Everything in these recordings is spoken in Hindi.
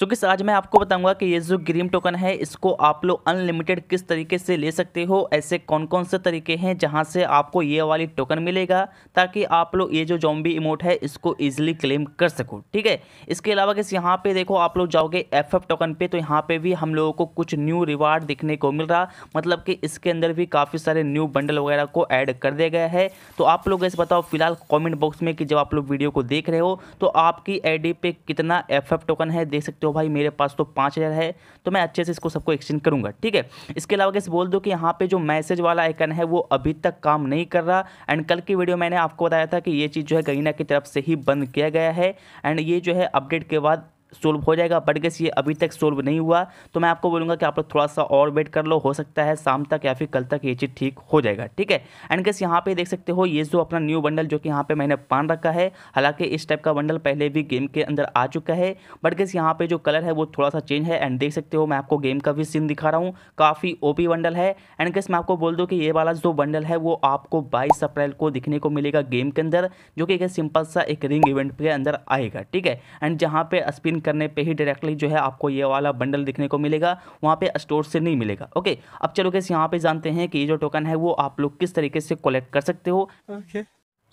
सो किस आज मैं आपको बताऊंगा कि ये जो ग्रीम टोकन है इसको आप लोग अनलिमिटेड किस तरीके से ले सकते हो ऐसे कौन कौन से तरीके हैं जहां से आपको ये वाली टोकन मिलेगा ताकि आप लोग ये जो जॉम्बी इमोट है इसको इजीली क्लेम कर सको ठीक है इसके अलावा किस यहाँ पे देखो आप लोग जाओगे एफ एफ टोकन पर तो यहाँ पर भी हम लोगों को कुछ न्यू रिवार्ड दिखने को मिल रहा मतलब कि इसके अंदर भी काफ़ी सारे न्यू बंडल वगैरह को ऐड कर दिया गया है तो आप लोग ऐसे बताओ फिलहाल कॉमेंट बॉक्स में कि जब आप लोग वीडियो को देख रहे हो तो आपकी आई पे कितना एफ टोकन है देख सकते सकते हो भाई मेरे पास तो पाँच हज़ार है तो मैं अच्छे से इसको सबको एक्सचेंज करूँगा ठीक है इसके अलावा कैसे बोल दो कि यहाँ पे जो मैसेज वाला आइकन है वो अभी तक काम नहीं कर रहा एंड कल की वीडियो मैंने आपको बताया था कि ये चीज़ जो है गरीना की तरफ से ही बंद किया गया है एंड ये जो है अपडेट के बाद सोल्व हो जाएगा बट गैस ये अभी तक सोल्व नहीं हुआ तो मैं आपको बोलूँगा कि आप लोग थोड़ा सा और वेट कर लो हो सकता है शाम तक या फिर कल तक ये चीज़ ठीक हो जाएगा ठीक है एंड गैस यहाँ पे देख सकते हो ये जो अपना न्यू बंडल जो कि यहाँ पे मैंने पान रखा है हालांकि इस टाइप का बंडल पहले भी गेम के अंदर आ चुका है बट गैस यहाँ पे जो कलर है वो थोड़ा सा चेंज है एंड देख सकते हो मैं आपको गेम का भी सीन दिखा रहा हूँ काफ़ी ओ बंडल है एंड गैस मैं आपको बोल दूँ कि ये वाला जो बंडल है वो आपको बाईस अप्रैल को दिखने को मिलेगा गेम के अंदर जो कि सिंपल सा एक रिंग इवेंट के अंदर आएगा ठीक है एंड जहाँ पे स्पिन करने पे ही डायरेक्टली जो है आपको ये वाला बंडल दिखने को मिलेगा वहाँ पे स्टोर से नहीं मिलेगा ओके अब चलो कैसे यहाँ पे जानते हैं कि ये जो टोकन है वो आप लोग किस तरीके से कलेक्ट कर सकते हो ओके okay.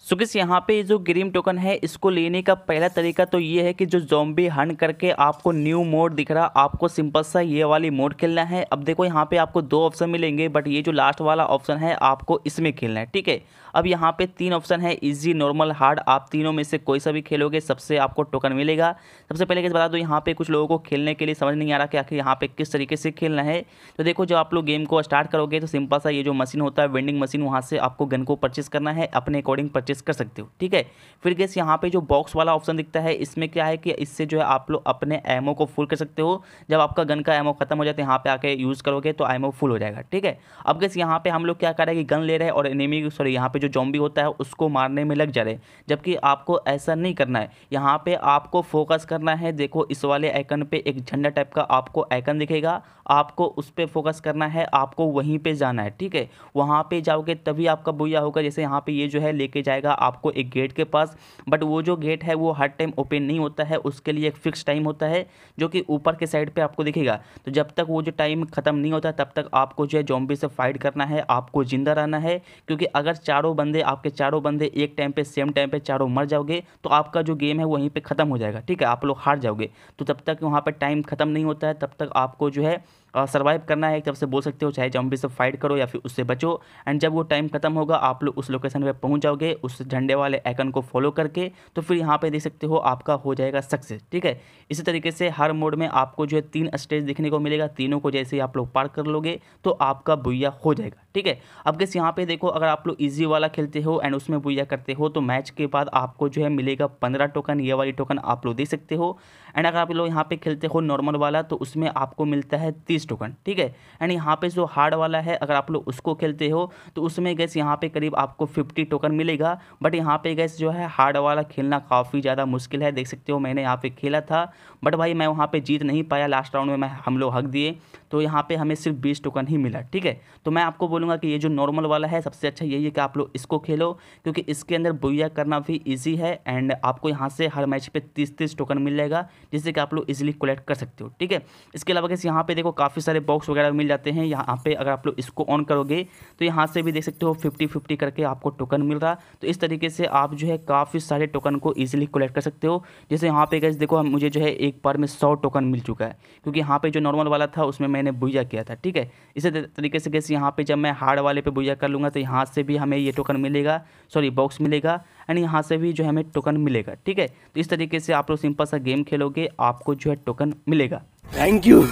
सो किस यहाँ पे जो ग्रीम टोकन है इसको लेने का पहला तरीका तो ये है कि जो जॉम्बी हंड करके आपको न्यू मोड दिख रहा आपको सिंपल सा ये वाली मोड खेलना है अब देखो यहाँ पे आपको दो ऑप्शन मिलेंगे बट ये जो लास्ट वाला ऑप्शन है आपको इसमें खेलना है ठीक है अब यहाँ पे तीन ऑप्शन है इजी नॉर्मल हार्ड आप तीनों में से कोई सा भी खेलोगे सबसे आपको टोकन मिलेगा सबसे पहले कैसे बता दो यहाँ पे कुछ लोगों को खेलने के लिए समझ नहीं आ रहा कि आखिर यहाँ पे किस तरीके से खेलना है तो देखो जब आप लोग गेम को स्टार्ट करोगे तो सिंपल सा ये जो मशीन होता है वेंडिंग मशीन वहाँ से आपको गन को परचेस करना है अपने अकॉर्डिंग परचेस परचेस कर सकते हो ठीक है फिर गैस यहाँ पे जो बॉक्स वाला ऑप्शन दिखता है इसमें क्या है कि इससे जो है आप लोग अपने एमओ को फुल कर सकते हो जब आपका गन का एमओ खत्म हो जाता है यहाँ पे आके यूज़ करोगे तो एमओ फुल हो जाएगा ठीक है अब गैस यहाँ पे हम लोग क्या कर रहे हैं कि गन ले रहे हैं और एनिमी सॉरी यहाँ पे जो जॉम्बी होता है उसको मारने में लग जा रहे जबकि आपको ऐसा नहीं करना है यहाँ पर आपको फोकस करना है देखो इस वाले आइकन पर एक झंडा टाइप का आपको आइकन दिखेगा आपको उस पर फोकस करना है आपको वहीं पर जाना है ठीक है वहाँ पर जाओगे तभी आपका बुया होगा जैसे यहाँ पर ये जो है लेके जाएगा जाएगा आपको एक गेट के पास बट वो जो गेट है वो हर टाइम ओपन नहीं होता है उसके लिए एक फिक्स टाइम होता है जो कि ऊपर के साइड पर आपको दिखेगा तो जब तक वो जो टाइम ख़त्म नहीं होता तब तक आपको जो है जॉम्बी से फाइट करना है आपको जिंदा रहना है क्योंकि अगर चारों बंदे आपके चारों बंदे एक टाइम पर सेम टाइम पर चारों मर जाओगे तो आपका जो गेम है वहीं पर ख़त्म हो जाएगा ठीक है आप लोग हार जाओगे तो तब तक वहाँ पर टाइम ख़त्म नहीं होता है तब तक आपको जो है सर्वाइव करना है एक तरफ से बोल सकते हो चाहे जम्बी से फाइट करो या फिर उससे बचो एंड जब वो टाइम खत्म होगा आप लोग उस लोकेशन पर पहुँच जाओगे उस झंडे वाले आइकन को फॉलो करके तो फिर यहाँ पर देख सकते हो आपका हो जाएगा सक्सेस ठीक है इसी तरीके से हर मोड में आपको जो है तीन स्टेज देखने को मिलेगा तीनों को जैसे ही आप लोग पार कर लोगे तो आपका बुया हो जाएगा ठीक है अब कैसे यहाँ पे देखो अगर आप लोग ईजी वाला खेलते हो एंड उसमें बुया करते हो तो मैच के बाद आपको जो है मिलेगा पंद्रह टोकन ये वाली टोकन आप लोग दे सकते हो एंड अगर आप लोग यहाँ पे खेलते हो नॉर्मल वाला तो उसमें आपको मिलता है तीस बीस टोकन ठीक है एंड यहाँ पे जो हार्ड वाला है अगर आप लोग उसको खेलते हो तो उसमें गैस यहाँ पे करीब आपको फिफ्टी टोकन मिलेगा बट यहाँ पे गैस जो है हार्ड वाला खेलना काफ़ी ज़्यादा मुश्किल है देख सकते हो मैंने यहाँ पे खेला था बट भाई मैं वहाँ पर जीत नहीं पाया लास्ट राउंड में मैं हम लोग हक दिए तो यहाँ पे हमें सिर्फ बीस टोकन ही मिला ठीक है तो मैं आपको बोलूँगा कि ये जो नॉर्मल वाला है सबसे अच्छा यही है कि आप लोग इसको खेलो क्योंकि इसके अंदर बुया करना भी ईजी है एंड आपको यहाँ से हर मैच पर तीस तीस टोकन मिल जाएगा जिससे कि आप लोग ईजिली कलेक्ट कर सकते हो ठीक है इसके अलावा कैसे यहाँ पर देखो काफ़ी सारे बॉक्स वगैरह मिल जाते हैं यहाँ पर अगर आप लोग इसको ऑन करोगे तो यहाँ से भी देख सकते हो फिफ्टी फिफ्टी करके आपको टोकन मिल रहा तो इस तरीके से आप जो है काफ़ी सारे टोकन को ईजिली कलेक्ट कर सकते हो जैसे यहाँ पे गैस देखो मुझे जो है एक बार में सौ टोकन मिल चुका है क्योंकि यहाँ पे जो नॉर्मल वाला था उसमें मैं मैंने भुजा किया था ठीक है इसी तरीके से कैसे यहाँ पे जब मैं हार्ड वाले पे भूजा कर लूँगा तो यहाँ से भी हमें ये टोकन मिलेगा सॉरी बॉक्स मिलेगा एंड यहाँ से भी जो हमें टोकन मिलेगा ठीक है तो इस तरीके से आप लोग सिंपल सा गेम खेलोगे आपको जो है टोकन मिलेगा थैंक यू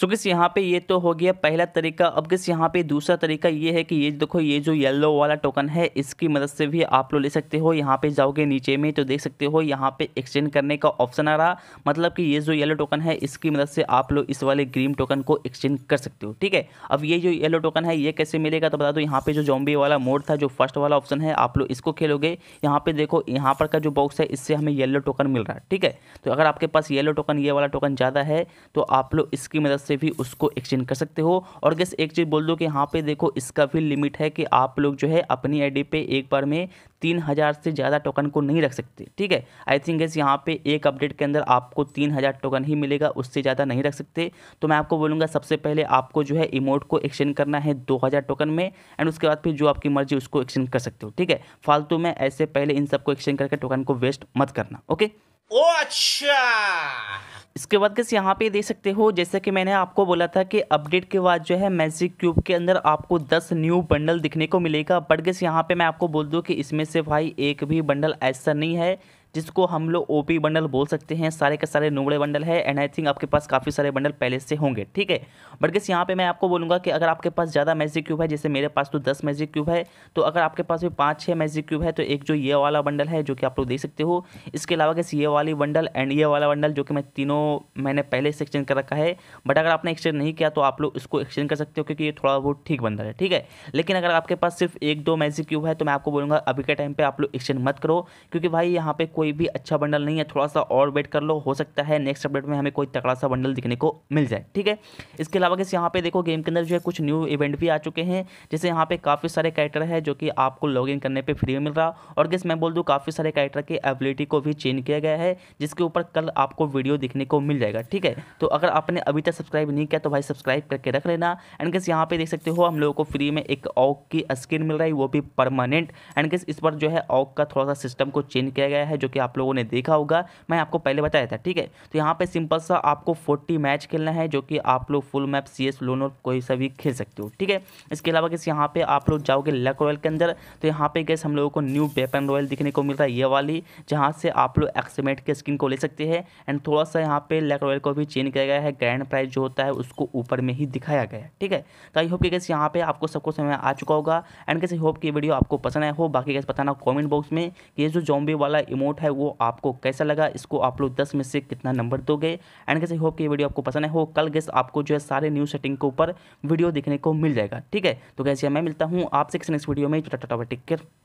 सो किस यहाँ पे ये तो हो गया पहला तरीका अब किस यहाँ पे दूसरा तरीका ये है कि ये देखो ये जो येलो वाला टोकन है इसकी मदद से भी आप लोग ले सकते हो यहाँ पे जाओगे नीचे में तो देख सकते हो यहाँ पे एक्सचेंज करने का ऑप्शन आ रहा मतलब कि ये जो येलो टोकन है इसकी मदद से आप लोग इस वाले ग्रीन टोकन को एक्सचेंज कर सकते हो ठीक है अब ये जो येलो टोकन है ये कैसे मिलेगा तो बता दो यहाँ पे जो जॉम्बी वाला मोड था जो फर्स्ट वाला ऑप्शन है आप लोग इसको खेलोगे यहाँ पे देखो यहाँ पर का जो बॉक्स है इससे हमें येलो टोकन मिल रहा है ठीक है तो अगर आपके पास येलो टोकन ये वाला टोकन ज़्यादा है तो आप लोग इसकी मदद से भी उसको एक्सचेंज कर सकते हो और गैस एक चीज़ बोल दो कि यहाँ पे देखो इसका भी लिमिट है कि आप लोग जो है अपनी आईडी पे एक बार में तीन हज़ार से ज़्यादा टोकन को नहीं रख सकते ठीक है आई थिंक गैस यहाँ पे एक अपडेट के अंदर आपको तीन हज़ार टोकन ही मिलेगा उससे ज़्यादा नहीं रख सकते तो मैं आपको बोलूँगा सबसे पहले आपको जो है इमोट को एक्सचेंज करना है दो हज़ार टोकन में एंड उसके बाद फिर जो आपकी मर्जी उसको एक्सचेंज कर सकते हो ठीक है फालतू में ऐसे पहले इन सबको एक्सचेंज करके टोकन को वेस्ट मत करना ओके ओ अच्छा इसके बाद कैसे यहाँ पे दे सकते हो जैसे कि मैंने आपको बोला था कि अपडेट के बाद जो है मैजिक क्यूब के अंदर आपको 10 न्यू बंडल दिखने को मिलेगा बट गैस यहाँ पे मैं आपको बोल दूँ कि इसमें से भाई एक भी बंडल ऐसा नहीं है जिसको हम लोग ओपी बंडल बोल सकते हैं सारे के सारे नुबड़े बंडल है एंड आई थिंक आपके पास काफ़ी सारे बंडल पहले से होंगे ठीक है बट किस यहाँ पे मैं आपको बोलूँगा कि अगर आपके पास ज़्यादा मैजिक क्यूब है जैसे मेरे पास तो दस मैजिक क्यूब है तो अगर आपके पास भी पाँच छः मैजिक क्यूब है तो एक जो ये वाला बंडल है जो कि आप लोग देख सकते हो इसके अलावा किस ये वाली बंडल एंड ये वाला बंडल जो कि मैं तीनों मैंने पहले से एक्सचेंज कर रखा है बट अगर आपने एक्सचेंज नहीं किया तो आप लोग इसको एक्सचेंज कर सकते हो क्योंकि ये थोड़ा बहुत ठीक बंडल है ठीक है लेकिन अगर आपके पास सिर्फ एक दो मैजिक क्यूब है तो मैं आपको बोलूँगा अभी के टाइम पर आप लोग एक्सचेंज मत करो क्योंकि भाई यहाँ पर कोई कोई भी अच्छा बंडल नहीं है थोड़ा सा और वेट कर लो हो सकता है नेक्स्ट अपडेट में हमें कोई तकड़ा सा बंडल दिखने को मिल जाए ठीक है इसके अलावा किस यहाँ पे देखो गेम के अंदर जो है कुछ न्यू इवेंट भी आ चुके हैं जैसे यहाँ पे काफ़ी सारे कैरेक्टर है जो कि आपको लॉगिन करने पर फ्री मिल रहा और किस मैं बोल दूँ काफ़ी सारे कैरेक्टर के एबिलिटी को भी चेंज किया गया है जिसके ऊपर कल आपको वीडियो दिखने को मिल जाएगा ठीक है तो अगर आपने अभी तक सब्सक्राइब नहीं किया तो भाई सब्सक्राइब करके रख लेना एंड किस यहाँ पर देख सकते हो हम लोगों को फ्री में एक ऑक की स्क्रीन मिल रही है वो भी परमानेंट एंड किस इस पर जो है ऑक का थोड़ा सा सिस्टम को चेंज किया गया है जो कि आप लोगों ने देखा होगा मैं आपको पहले बताया था ठीक है तो यहाँ पे सिंपल सा आपको 40 मैच खेलना है जो कि आप लोग full map C S loan और कोई सा भी खेल सकते हो ठीक है इसके अलावा किसी यहाँ पे आप लोग जाओगे लक रॉयल के अंदर तो यहाँ पे गैस हम लोगों को न्यू वेपन रॉयल दिखने को मिलता है ये वाली जहाँ से आप लोग एक्समेट के स्किन को ले सकते हैं एंड थोड़ा सा यहाँ पे लक रॉयल को भी चेंज किया गया है ग्रैंड प्राइज जो होता है उसको ऊपर में ही दिखाया गया है ठीक है तो आई होप कि गैस यहाँ पे आपको सबको समय आ चुका होगा एंड कैसे होप कि वीडियो आपको पसंद आए हो बाकी गैस बताना कॉमेंट बॉक्स में ये जो जॉम्बे वाला इमोट है वो आपको कैसा लगा इसको आप लोग दस में से कितना नंबर दोगे एंड कैसे होप कि वीडियो आपको पसंद है हो कल गैस आपको जो है सारे न्यू सेटिंग के ऊपर वीडियो देखने को मिल जाएगा ठीक है तो कैसे मैं मिलता हूँ आपसे किसी नेक्स्ट वीडियो में टाटा टेक केयर